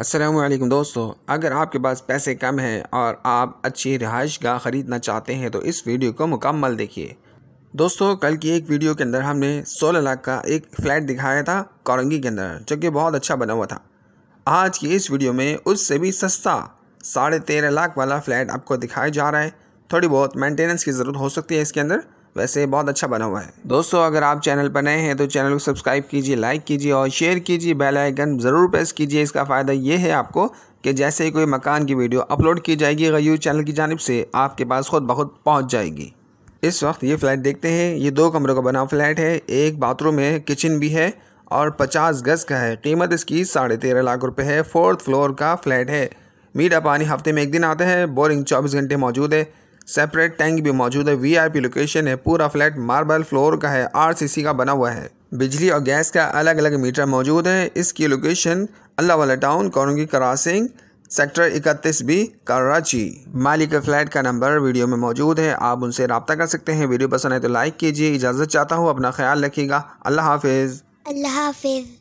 असलम दोस्तों अगर आपके पास पैसे कम हैं और आप अच्छी रिहाइश गाह ख़रीदना चाहते हैं तो इस वीडियो को मुकम्मल देखिए दोस्तों कल की एक वीडियो के अंदर हमने 16 लाख का एक फ़्लैट दिखाया था कोरंगी के अंदर जो कि बहुत अच्छा बना हुआ था आज की इस वीडियो में उससे भी सस्ता साढ़े तेरह लाख वाला फ़्लैट आपको दिखाया जा रहा है थोड़ी बहुत मैंटेनेंस की ज़रूरत हो सकती है इसके अंदर वैसे बहुत अच्छा बना हुआ है दोस्तों अगर आप चैनल पर नए हैं तो चैनल को सब्सक्राइब कीजिए लाइक कीजिए और शेयर कीजिए बेल आइकन ज़रूर प्रेस कीजिए इसका फ़ायदा ये है आपको कि जैसे ही कोई मकान की वीडियो अपलोड की जाएगी गयूर चैनल की जानब से आपके पास खुद बहुत पहुँच जाएगी इस वक्त ये फ्लैट देखते हैं ये दो कमरों का बना फ्लैट है एक बाथरूम है किचन भी है और पचास गज़ का है कीमत इसकी साढ़े तेरह लाख रुपये है फोर्थ फ्लोर का फ्लैट है मीठा पानी हफ्ते में एक दिन आता है बोरिंग चौबीस घंटे मौजूद है सेपरेट टैंक भी मौजूद है वीआईपी लोकेशन है पूरा फ्लैट मार्बल फ्लोर का है आरसीसी का बना हुआ है बिजली और गैस का अलग अलग मीटर मौजूद है इसकी location Allahwala town colony crossing sector इकतीस बी कराची मालिक फ्लैट का नंबर वीडियो में मौजूद है आप उनसे रबता कर सकते हैं वीडियो पसंद है तो लाइक कीजिए इजाज़त चाहता हूँ अपना ख्याल रखिएगा अल्लाह हाफिज़ अल्लाह हाफिज़